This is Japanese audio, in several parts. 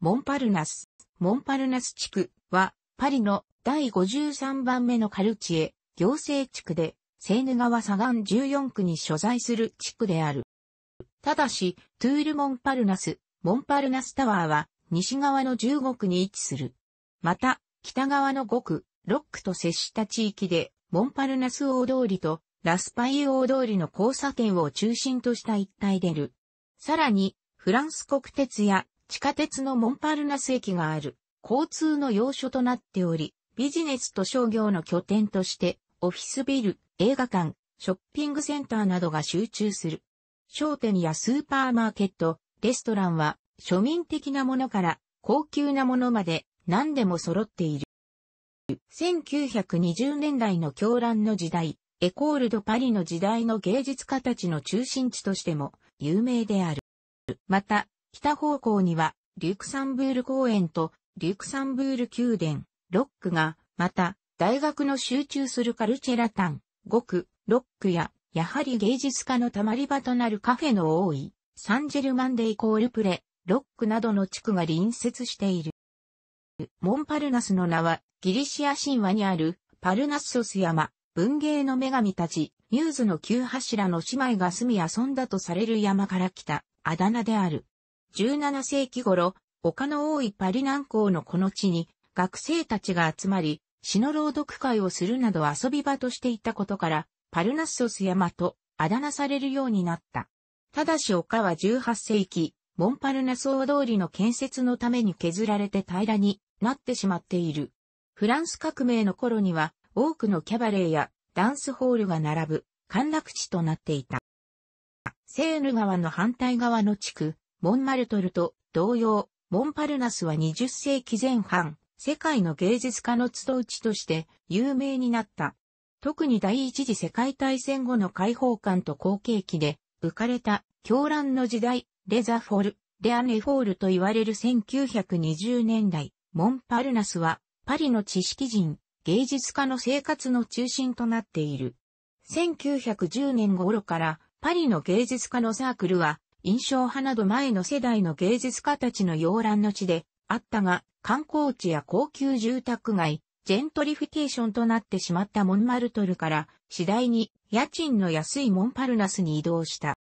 モンパルナス、モンパルナス地区は、パリの第53番目のカルチエ、行政地区で、セーヌ川左岸14区に所在する地区である。ただし、トゥール・モンパルナス、モンパルナスタワーは、西側の15区に位置する。また、北側の5区、6区と接した地域で、モンパルナス大通りと、ラスパイ大通りの交差点を中心とした一帯でる。さらに、フランス国鉄や地下鉄のモンパルナス駅がある、交通の要所となっており、ビジネスと商業の拠点として、オフィスビル、映画館、ショッピングセンターなどが集中する。商店やスーパーマーケット、レストランは、庶民的なものから高級なものまで何でも揃っている。1920年代の狂乱の時代、エコールドパリの時代の芸術家たちの中心地としても有名である。また、北方向には、リュクサンブール公園とリュクサンブール宮殿、ロックが、また、大学の集中するカルチェラタン、5区、ロックや、やはり芸術家のたまり場となるカフェの多い、サンジェルマンデイコールプレ、ロックなどの地区が隣接している。モンパルナスの名は、ギリシア神話にある、パルナッソス山、文芸の女神たち、ミューズの旧柱の姉妹が住み遊んだとされる山から来た、あだ名である。17世紀頃、丘の多いパリ南港のこの地に学生たちが集まり、詩の朗読会をするなど遊び場としていたことから、パルナッソス山とあだ名されるようになった。ただし丘は18世紀、モンパルナ総通りの建設のために削られて平らになってしまっている。フランス革命の頃には多くのキャバレーやダンスホールが並ぶ陥落地となっていた。セーヌ川の反対側の地区、モンマルトルと同様、モンパルナスは20世紀前半、世界の芸術家の集う地として有名になった。特に第一次世界大戦後の解放感と後継期で浮かれた狂乱の時代、レザフォル、レアネフォールと言われる1920年代、モンパルナスはパリの知識人、芸術家の生活の中心となっている。1910年頃からパリの芸術家のサークルは印象派など前の世代の芸術家たちの洋蘭の地であったが、観光地や高級住宅街、ジェントリフィケーションとなってしまったモンマルトルから次第に家賃の安いモンパルナスに移動した。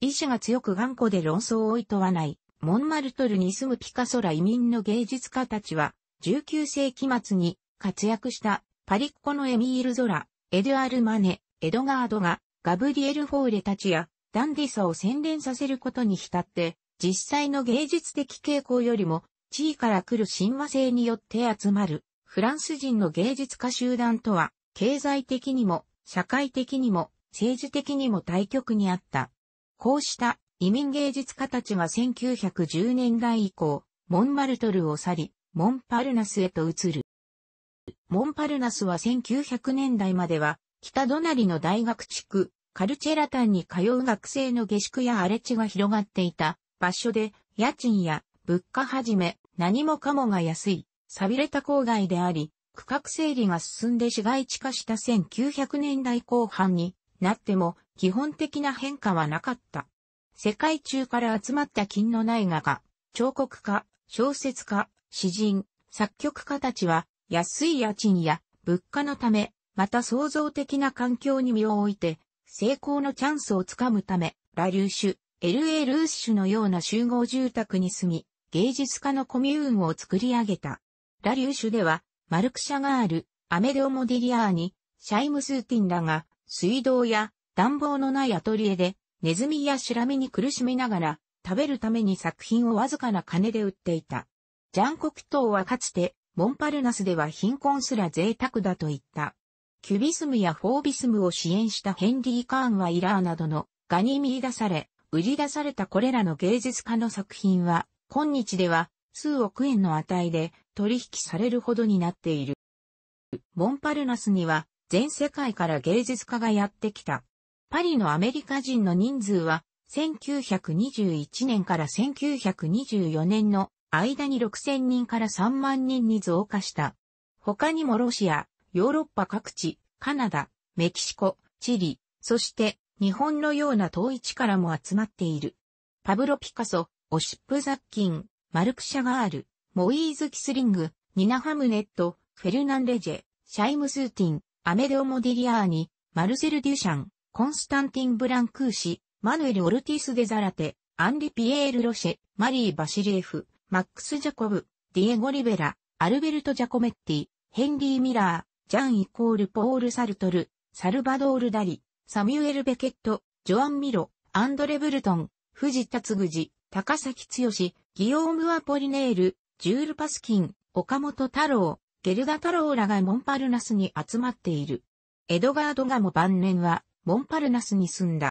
意志が強く頑固で論争をいとわない、モンマルトルに住むピカソら移民の芸術家たちは、19世紀末に活躍したパリッコのエミール・ゾラ、エドゥアル・マネ、エドガードが、ガブリエル・フォーレたちやダンディサさを洗練させることに浸って、実際の芸術的傾向よりも、地位から来る神話性によって集まる、フランス人の芸術家集団とは、経済的にも、社会的にも、政治的にも対極にあった。こうした移民芸術家たちは1910年代以降、モンマルトルを去り、モンパルナスへと移る。モンパルナスは1900年代までは、北隣の大学地区、カルチェラタンに通う学生の下宿や荒れ地が広がっていた場所で、家賃や物価はじめ何もかもが安い、錆びれた郊外であり、区画整理が進んで市街地化した1900年代後半になっても基本的な変化はなかった。世界中から集まった金のない画家、彫刻家、小説家、詩人、作曲家たちは安い家賃や物価のため、また創造的な環境に身を置いて成功のチャンスをつかむため、ラリューシュ、LA ルーシュのような集合住宅に住み、芸術家のコミューンを作り上げた。ラリューシュでは、マルクシャガール、アメデオモディリアーニ、シャイムスーティンらが、水道や暖房のないアトリエで、ネズミやシラミに苦しみながら、食べるために作品をわずかな金で売っていた。ジャンコクトーはかつて、モンパルナスでは貧困すら贅沢だと言った。キュビスムやフォービスムを支援したヘンリー・カーンはイラーなどの画に見出され、売り出されたこれらの芸術家の作品は、今日では数億円の値で取引されるほどになっている。モンパルナスには全世界から芸術家がやってきた。パリのアメリカ人の人数は1921年から1924年の間に6000人から3万人に増加した。他にもロシア、ヨーロッパ各地、カナダ、メキシコ、チリ、そして日本のような遠い力も集まっている。パブロ・ピカソ、オシップ・ザッキン、マルク・シャガール、モイーズ・キスリング、ニナ・ハムネット、フェルナン・レジェ、シャイム・スーティン、アメデオ・モディリアーニ、マルセル・デュシャン、コンスタンティン・ブランクーシ、マヌエル・オルティス・デザラテ、アンリ・ピエール・ロシェ、マリー・バシリエフ、マックス・ジャコブ、ディエゴ・リベラ、アルベルト・ジャコメッティ、ヘンリー・ミラー、ジャンイコールポール・サルトル、サルバドール・ダリ、サミュエル・ベケット、ジョアン・ミロ、アンドレ・ブルトン、藤田嗣治、高崎剛、ギオーム・アポリネール、ジュール・パスキン、岡本太郎、ゲルダ太郎らがモンパルナスに集まっている。エドガード・ガモ晩年は、モンパルナスに住んだ。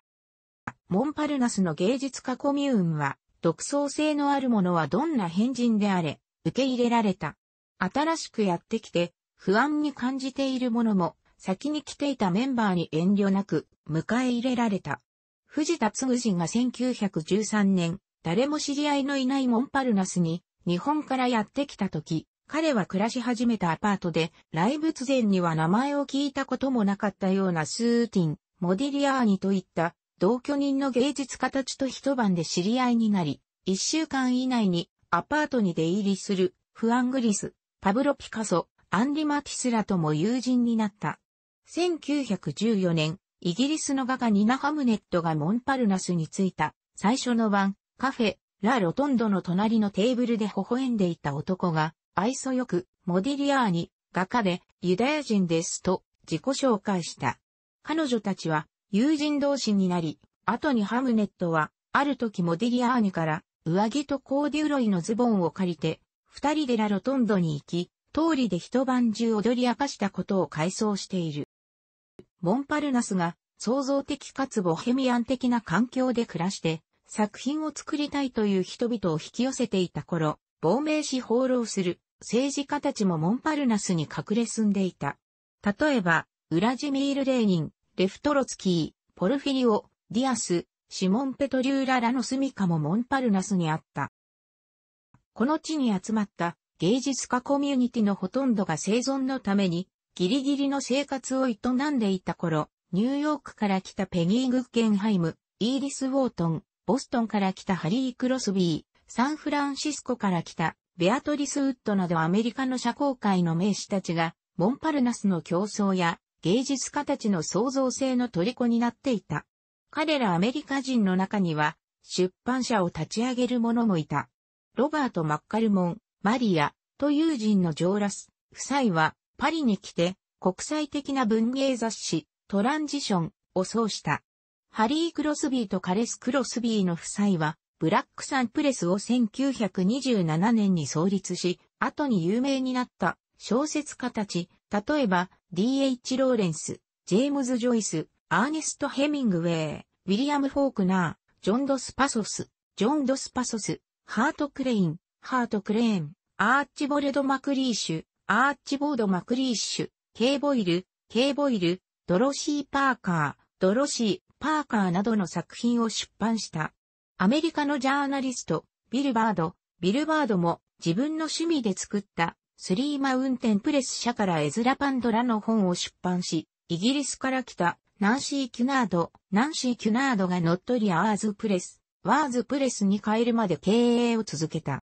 モンパルナスの芸術家コミューンは、独創性のあるものはどんな変人であれ、受け入れられた。新しくやってきて、不安に感じている者も、先に来ていたメンバーに遠慮なく迎え入れられた。藤田嗣治が1913年、誰も知り合いのいないモンパルナスに日本からやってきた時、彼は暮らし始めたアパートで、来仏前には名前を聞いたこともなかったようなスーティン、モディリアーニといった同居人の芸術家たちと一晩で知り合いになり、一週間以内にアパートに出入りするフアングリス、パブロ・ピカソ、アンリ・マティスらとも友人になった。1914年、イギリスの画家ニナ・ハムネットがモンパルナスに着いた最初の晩、カフェ、ラ・ロトンドの隣のテーブルで微笑んでいた男が、愛想よく、モディリアーニ、画家で、ユダヤ人ですと、自己紹介した。彼女たちは、友人同士になり、後にハムネットは、ある時モディリアーニから、上着とコーデュロイのズボンを借りて、二人でラ・ロトンドに行き、通りで一晩中踊り明かしたことを回想している。モンパルナスが創造的かつボヘミアン的な環境で暮らして作品を作りたいという人々を引き寄せていた頃、亡命し放浪する政治家たちもモンパルナスに隠れ住んでいた。例えば、ウラジミール・レーニン、レフトロツキー、ポルフィリオ、ディアス、シモン・ペトリューラノの住カもモンパルナスにあった。この地に集まった芸術家コミュニティのほとんどが生存のために、ギリギリの生活を営んでいた頃、ニューヨークから来たペギー・グッケンハイム、イーリス・ウォートン、ボストンから来たハリー・クロスビー、サンフランシスコから来たベアトリス・ウッドなどアメリカの社交界の名士たちが、モンパルナスの競争や芸術家たちの創造性の虜になっていた。彼らアメリカ人の中には、出版社を立ち上げる者もいた。ロバート・マッカルモン、マリアと友人のジョーラス夫妻はパリに来て国際的な文芸雑誌トランジションを創した。ハリー・クロスビーとカレス・クロスビーの夫妻はブラックサンプレスを1927年に創立し、後に有名になった小説家たち、例えば D.H. ローレンス、ジェームズ・ジョイス、アーネスト・ヘミングウェイ、ウィリアム・フォークナー、ジョン・ドス・パソス、ジョン・ドス・パソス、ハート・クレイン、ハート・クレーン、アーチボレド・マクリーシュ、アーチボード・マクリーシュ、ケイボイル、ケイボイル、ドロシー・パーカー、ドロシー・パーカーなどの作品を出版した。アメリカのジャーナリスト、ビルバード、ビルバードも自分の趣味で作ったスリーマウンテンプレス社からエズラ・パンドラの本を出版し、イギリスから来たナンシー・キュナード、ナンシー・キュナードがノットリアーズ・プレス、ワーズ・プレスに変えるまで経営を続けた。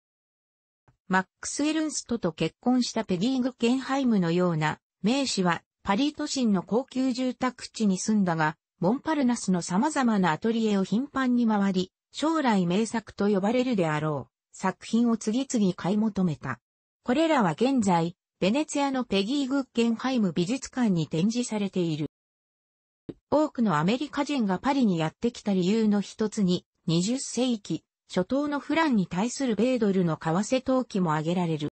マックス・エルンストと結婚したペギー・グケンハイムのような、名士はパリ都心の高級住宅地に住んだが、モンパルナスの様々なアトリエを頻繁に回り、将来名作と呼ばれるであろう作品を次々買い求めた。これらは現在、ベネツィアのペギー・グッケンハイム美術館に展示されている。多くのアメリカ人がパリにやってきた理由の一つに、20世紀、初頭のフランに対する米ドルの為替投機も挙げられる。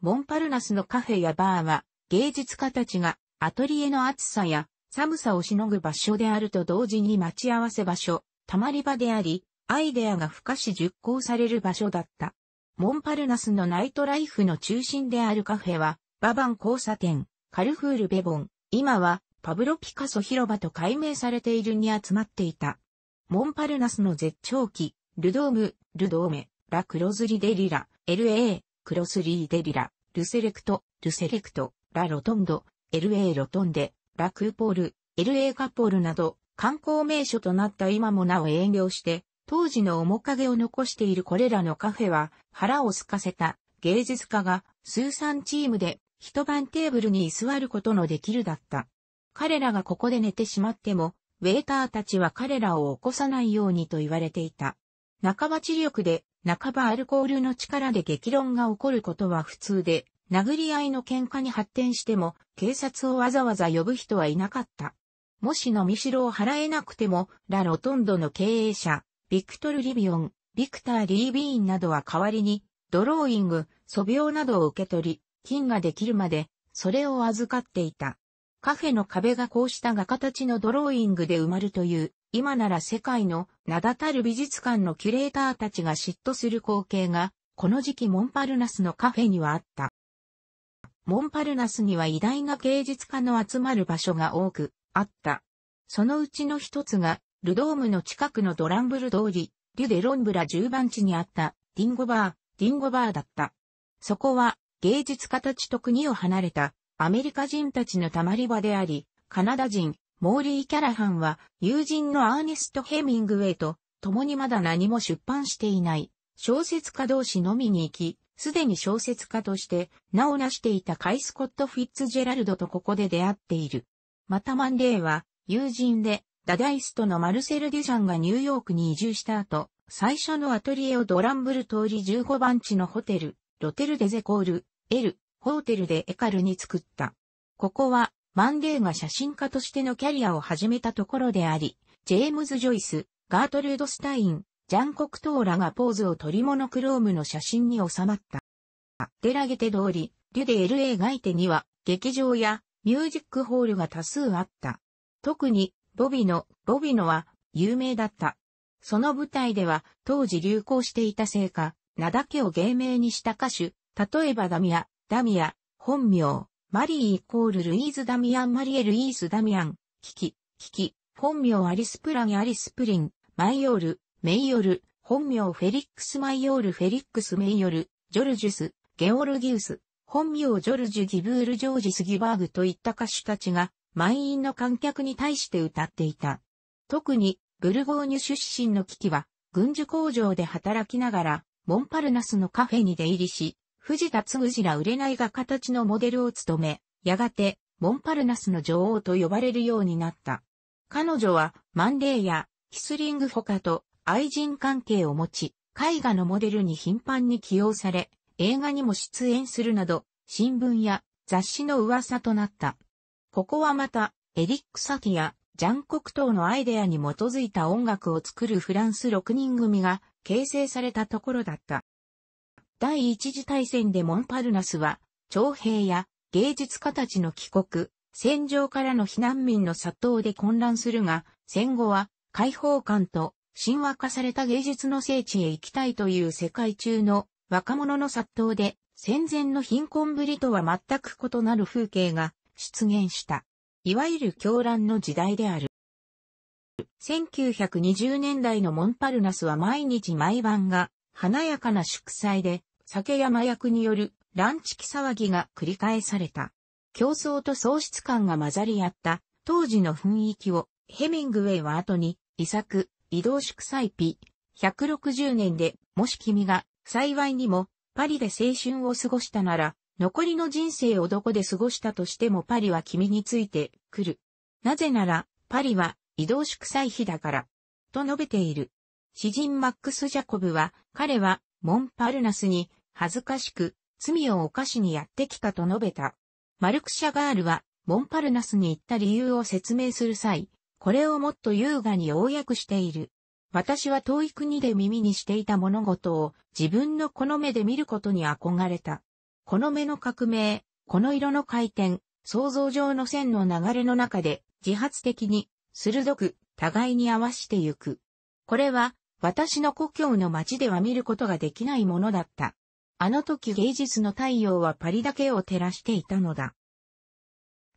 モンパルナスのカフェやバーは、芸術家たちがアトリエの暑さや寒さをしのぐ場所であると同時に待ち合わせ場所、たまり場であり、アイデアが付加し熟考される場所だった。モンパルナスのナイトライフの中心であるカフェは、ババン交差点、カルフールベボン、今はパブロ・ピカソ広場と改名されているに集まっていた。モンパルナスの絶頂期、ルドーム、ルドーメ、ラクロズリデリラ、LA、クロスリーデリラ、ルセレクト、ルセレクト、ラロトンド、LA ロトンデ、ラクーポール、LA カポールなど観光名所となった今もなお営業して、当時の面影を残しているこれらのカフェは腹を空かせた芸術家が数三チームで一晩テーブルに居座ることのできるだった。彼らがここで寝てしまっても、ウェーターたちは彼らを起こさないようにと言われていた。半ば知力で、半ばアルコールの力で激論が起こることは普通で、殴り合いの喧嘩に発展しても、警察をわざわざ呼ぶ人はいなかった。もしのみしろを払えなくても、ラ・ロトンドの経営者、ビクトル・リビオン、ビクター・リービーンなどは代わりに、ドローイング、素描などを受け取り、金ができるまで、それを預かっていた。カフェの壁がこうした画形のドローイングで埋まるという、今なら世界の名だたる美術館のキュレーターたちが嫉妬する光景が、この時期モンパルナスのカフェにはあった。モンパルナスには偉大な芸術家の集まる場所が多くあった。そのうちの一つが、ルドームの近くのドランブル通り、リュデロンブラ10番地にあったディンゴバー、ディンゴバーだった。そこは芸術家たちと国を離れたアメリカ人たちの溜まり場であり、カナダ人、モーリー・キャラハンは友人のアーネスト・ヘミングウェイと共にまだ何も出版していない小説家同士のみに行き、すでに小説家として名を成していたカイ・スコット・フィッツジェラルドとここで出会っている。またマンデーは友人でダダイストのマルセル・デュシャンがニューヨークに移住した後、最初のアトリエをドランブル通り15番地のホテル、ロテル・デゼコール、L、ホーテルでエカルに作った。ここは、マンデーが写真家としてのキャリアを始めたところであり、ジェームズ・ジョイス、ガートルード・スタイン、ジャン・コクトーラがポーズを取りモノクロームの写真に収まった。デラゲテ通り、デュデ LA イテには、劇場やミュージックホールが多数あった。特に、ボビノ、ボビノは有名だった。その舞台では、当時流行していたせいか、名だけを芸名にした歌手、例えばダミア、ダミア、本名、マリーイコールルイーズ・ダミアン・マリエル・イース・ダミアン、キキ、キキ、本名アリス・プラン・アリス・プリン、マイオール、メイオル、本名フェリックス・マイオール・フェリックス・メイオル、ジョルジュス、ゲオルギウス、本名ジョルジュ・ギブール・ジョージス・ギバーグといった歌手たちが、満員の観客に対して歌っていた。特に、ブルゴーニュ出身のキキは、軍需工場で働きながら、モンパルナスのカフェに出入りし、藤田嗣次ら売れないが形のモデルを務め、やがて、モンパルナスの女王と呼ばれるようになった。彼女は、マンレーや、キスリング他と愛人関係を持ち、絵画のモデルに頻繁に起用され、映画にも出演するなど、新聞や雑誌の噂となった。ここはまた、エリック・サティや、ジャン・コクトーのアイデアに基づいた音楽を作るフランス6人組が形成されたところだった。第一次大戦でモンパルナスは、徴兵や芸術家たちの帰国、戦場からの避難民の殺到で混乱するが、戦後は解放感と神話化された芸術の聖地へ行きたいという世界中の若者の殺到で戦前の貧困ぶりとは全く異なる風景が出現した。いわゆる狂乱の時代である。1920年代のモンパルナスは毎日毎晩が華やかな祝祭で酒や麻薬による乱地期騒ぎが繰り返された。競争と喪失感が混ざり合った当時の雰囲気をヘミングウェイは後に遺作移動祝祭日160年でもし君が幸いにもパリで青春を過ごしたなら残りの人生をどこで過ごしたとしてもパリは君についてくる。なぜならパリは移動祝祭日だから。と述べている。詩人マックス・ジャコブは彼はモンパルナスに恥ずかしく、罪を犯しにやってきたと述べた。マルクシャガールは、モンパルナスに行った理由を説明する際、これをもっと優雅に要約している。私は遠い国で耳にしていた物事を自分のこの目で見ることに憧れた。この目の革命、この色の回転、想像上の線の流れの中で自発的に鋭く互いに合わしてゆく。これは私の故郷の街では見ることができないものだった。あの時芸術の太陽はパリだけを照らしていたのだ。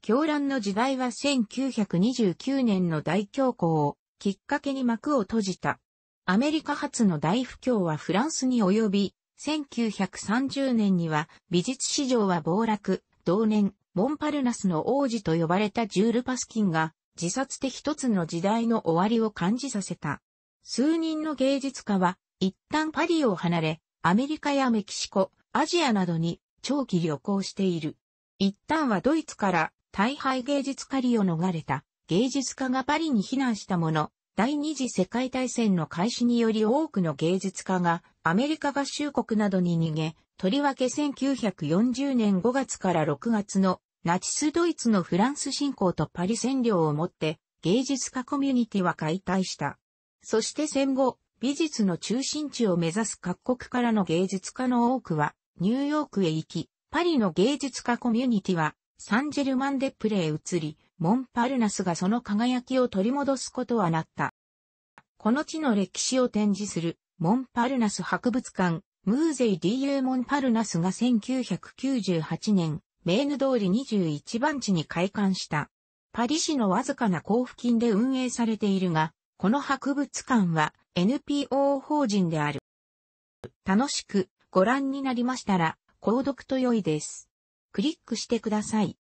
狂乱の時代は1929年の大恐慌をきっかけに幕を閉じた。アメリカ発の大不況はフランスに及び、1930年には美術市場は暴落、同年、モンパルナスの王子と呼ばれたジュール・パスキンが自殺で一つの時代の終わりを感じさせた。数人の芸術家は一旦パリを離れ、アメリカやメキシコ、アジアなどに長期旅行している。一旦はドイツから大敗芸術狩りを逃れた芸術家がパリに避難したもの、第二次世界大戦の開始により多くの芸術家がアメリカ合衆国などに逃げ、とりわけ1940年5月から6月のナチスドイツのフランス侵攻とパリ占領をもって芸術家コミュニティは解体した。そして戦後、美術の中心地を目指す各国からの芸術家の多くは、ニューヨークへ行き、パリの芸術家コミュニティは、サンジェルマンデプレへ移り、モンパルナスがその輝きを取り戻すことはなった。この地の歴史を展示する、モンパルナス博物館、ムーゼイディユー・モンパルナスが1998年、メーヌ通り21番地に開館した。パリ市のわずかな交付金で運営されているが、この博物館は NPO 法人である。楽しくご覧になりましたら、購読と良いです。クリックしてください。